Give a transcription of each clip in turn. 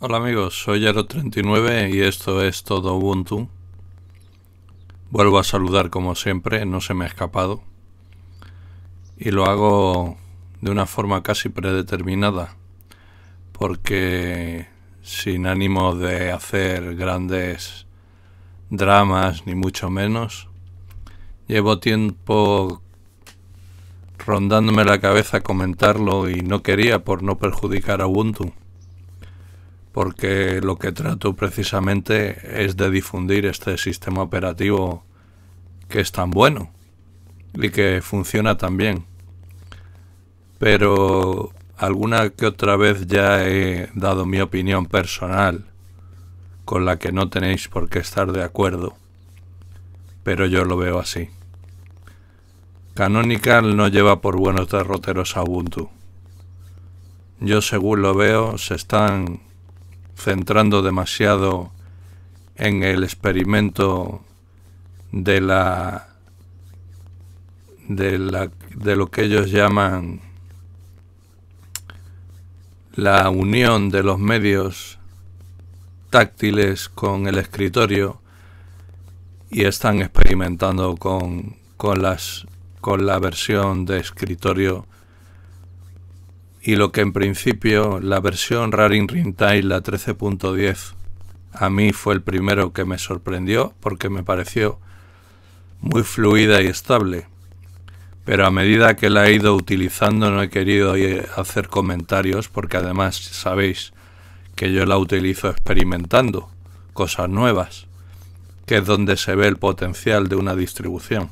Hola amigos, soy aero 39 y esto es todo Ubuntu. Vuelvo a saludar como siempre, no se me ha escapado. Y lo hago de una forma casi predeterminada, porque sin ánimo de hacer grandes dramas, ni mucho menos, llevo tiempo rondándome la cabeza comentarlo y no quería por no perjudicar a Ubuntu porque lo que trato precisamente es de difundir este sistema operativo que es tan bueno y que funciona tan bien. Pero alguna que otra vez ya he dado mi opinión personal con la que no tenéis por qué estar de acuerdo, pero yo lo veo así. Canonical no lleva por buenos derroteros a Ubuntu. Yo según lo veo, se están centrando demasiado en el experimento de la de, lo que ellos llaman la unión de los medios táctiles con el escritorio y están experimentando con la versión de escritorio y lo que en principio la versión Raring Rintail, la 13.10, a mí fue el primero que me sorprendió porque me pareció muy fluida y estable. Pero a medida que la he ido utilizando no he querido hacer comentarios porque además sabéis que yo la utilizo experimentando cosas nuevas, que es donde se ve el potencial de una distribución.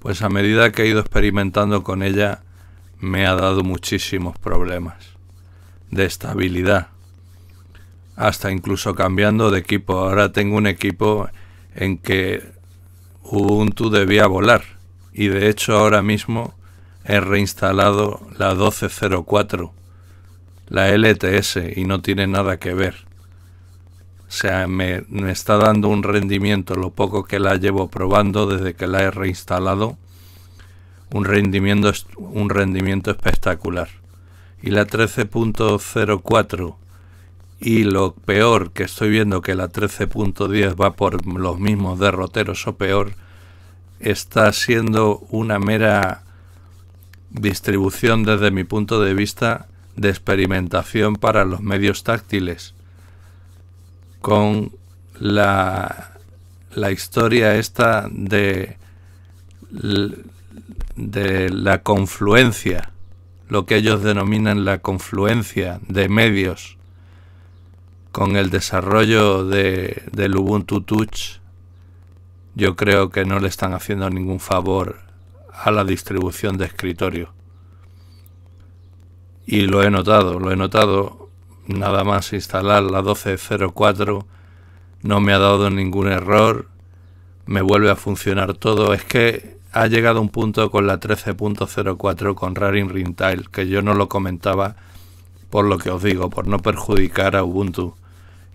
Pues a medida que he ido experimentando con ella, me ha dado muchísimos problemas de estabilidad. Hasta incluso cambiando de equipo. Ahora tengo un equipo en que Ubuntu debía volar. Y de hecho ahora mismo he reinstalado la 1204, la LTS, y no tiene nada que ver. O sea, me, me está dando un rendimiento lo poco que la llevo probando desde que la he reinstalado un rendimiento, un rendimiento espectacular. Y la 13.04 y lo peor que estoy viendo que la 13.10 va por los mismos derroteros o peor, está siendo una mera distribución desde mi punto de vista de experimentación para los medios táctiles con la, la historia esta de de la confluencia, lo que ellos denominan la confluencia de medios con el desarrollo de, del Ubuntu Touch, yo creo que no le están haciendo ningún favor a la distribución de escritorio. Y lo he notado, lo he notado. Nada más instalar la 12.04 no me ha dado ningún error, me vuelve a funcionar todo. Es que ha llegado un punto con la 13.04 con Raring Rintail, que yo no lo comentaba por lo que os digo, por no perjudicar a Ubuntu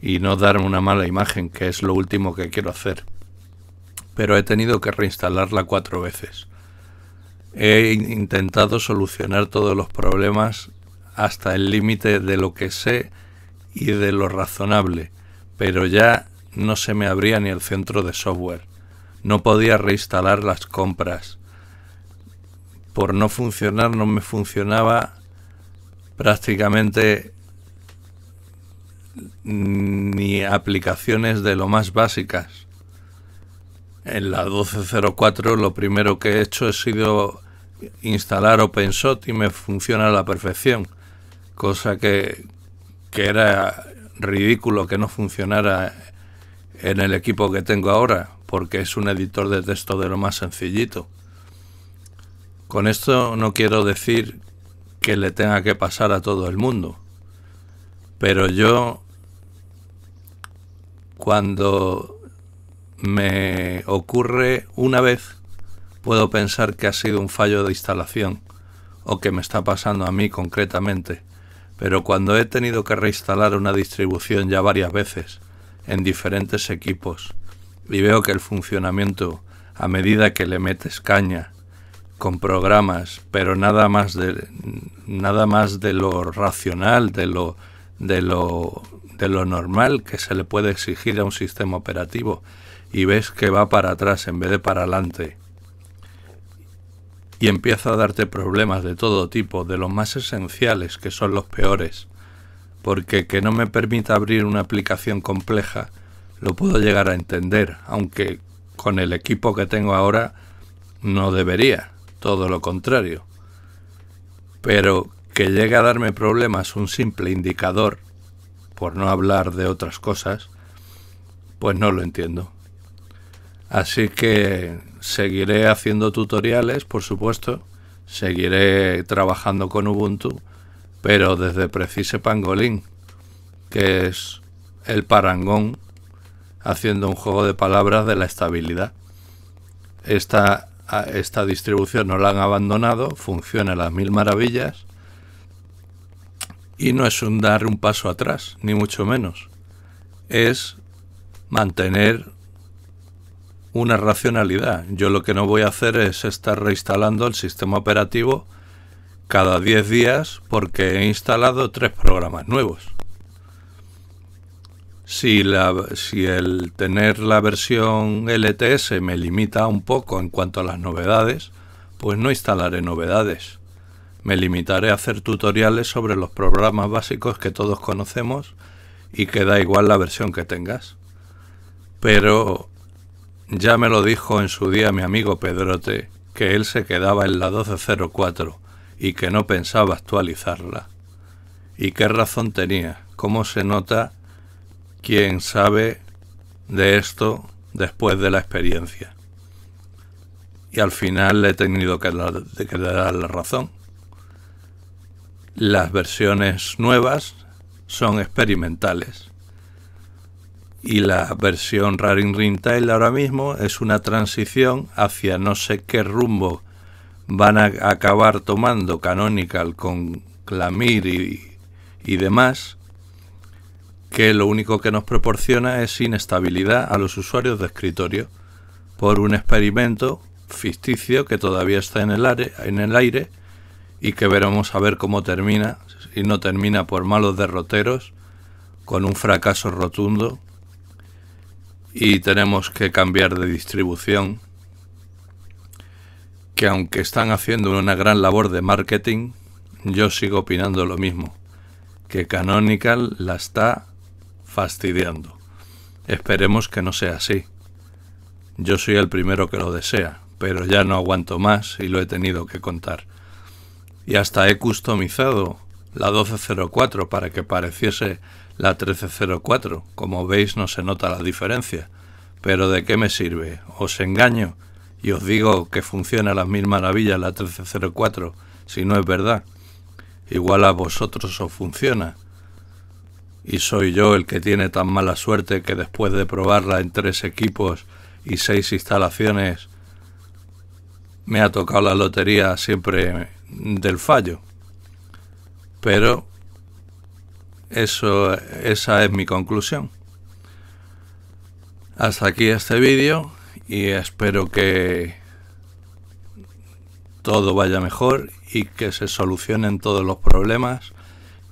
y no dar una mala imagen, que es lo último que quiero hacer. Pero he tenido que reinstalarla cuatro veces. He intentado solucionar todos los problemas hasta el límite de lo que sé y de lo razonable, pero ya no se me abría ni el centro de software no podía reinstalar las compras. Por no funcionar, no me funcionaba prácticamente ni aplicaciones de lo más básicas. En la 1204 lo primero que he hecho ha sido instalar OpenShot y me funciona a la perfección, cosa que, que era ridículo que no funcionara en el equipo que tengo ahora, porque es un editor de texto de lo más sencillito. Con esto no quiero decir que le tenga que pasar a todo el mundo, pero yo cuando me ocurre una vez, puedo pensar que ha sido un fallo de instalación o que me está pasando a mí concretamente, pero cuando he tenido que reinstalar una distribución ya varias veces, en diferentes equipos y veo que el funcionamiento, a medida que le metes caña, con programas, pero nada más de nada más de lo racional, de lo de lo de lo normal que se le puede exigir a un sistema operativo y ves que va para atrás en vez de para adelante y empieza a darte problemas de todo tipo, de los más esenciales que son los peores porque que no me permita abrir una aplicación compleja lo puedo llegar a entender, aunque con el equipo que tengo ahora no debería, todo lo contrario. Pero que llegue a darme problemas un simple indicador, por no hablar de otras cosas, pues no lo entiendo. Así que seguiré haciendo tutoriales, por supuesto, seguiré trabajando con Ubuntu pero desde Precise Pangolín, que es el parangón haciendo un juego de palabras de la estabilidad. Esta, distribución no la han abandonado, funciona a las mil maravillas y no es un dar un paso atrás, ni mucho menos. Es mantener una racionalidad. Yo lo que no voy a hacer es estar reinstalando el sistema operativo cada 10 días porque he instalado tres programas nuevos. Si, si el tener la versión LTS me limita un poco en cuanto a las novedades, pues no instalaré novedades. Me limitaré a hacer tutoriales sobre los programas básicos que todos conocemos y que da igual la versión que tengas. Pero ya me lo dijo en su día mi amigo Pedrote, que él se quedaba en la 1204 y que no pensaba actualizarla. ¿Y qué razón tenía? ¿Cómo se nota quien sabe de esto después de la experiencia? Y al final le he tenido que dar, la razón. Las versiones nuevas son experimentales. Y la versión Raring Rintail ahora mismo es una transición hacia no sé qué rumbo van a acabar tomando Canonical con Clamir y, demás, que lo único que nos proporciona es inestabilidad a los usuarios de escritorio por un experimento ficticio que todavía está en el, en el aire y que veremos a ver cómo termina, si no termina por malos derroteros, con un fracaso rotundo y tenemos que cambiar de distribución aunque están haciendo una gran labor de marketing, yo sigo opinando lo mismo, que Canonical la está fastidiando. Esperemos que no sea así. Yo soy el primero que lo desea, pero ya no aguanto más y lo he tenido que contar. Y hasta he customizado la 1204 para que pareciese la 1304. Como veis no se nota la diferencia. Pero ¿de qué me sirve? ¿Os engaño? y os digo que funciona a las mil maravillas la 1304, si no es verdad, igual a vosotros os funciona. Y soy yo el que tiene tan mala suerte que después de probarla en tres equipos y seis instalaciones, me ha tocado la lotería siempre del fallo. Pero eso, esa es mi conclusión. Hasta aquí este vídeo y espero que todo vaya mejor y que se solucionen todos los problemas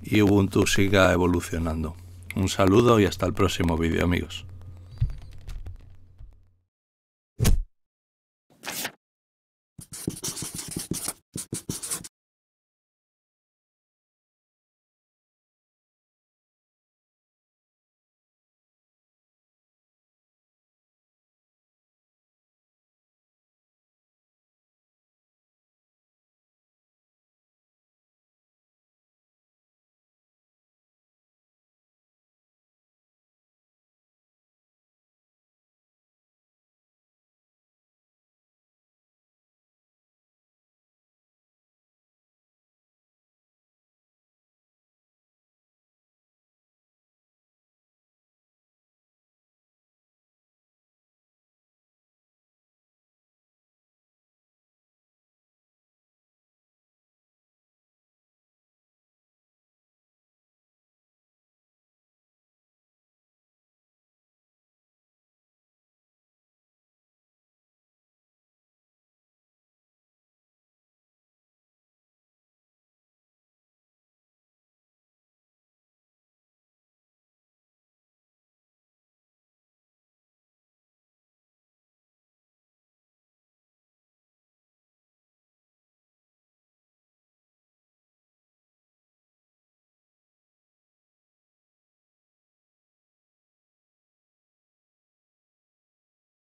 y Ubuntu siga evolucionando. Un saludo y hasta el próximo vídeo amigos.